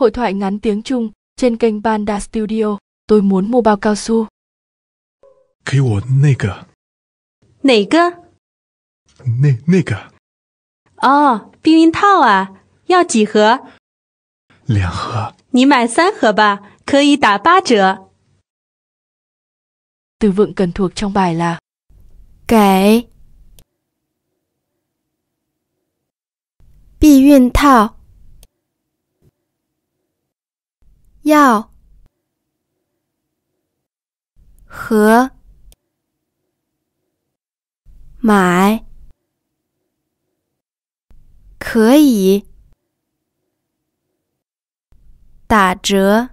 hội thoại ngắn tiếng Trung trên kênh Panda Studio. Tôi muốn mua bao cao su. Khi à, ba Từ vựng cần thuộc trong bài là Cái Bị yun thao 要和买可以打折。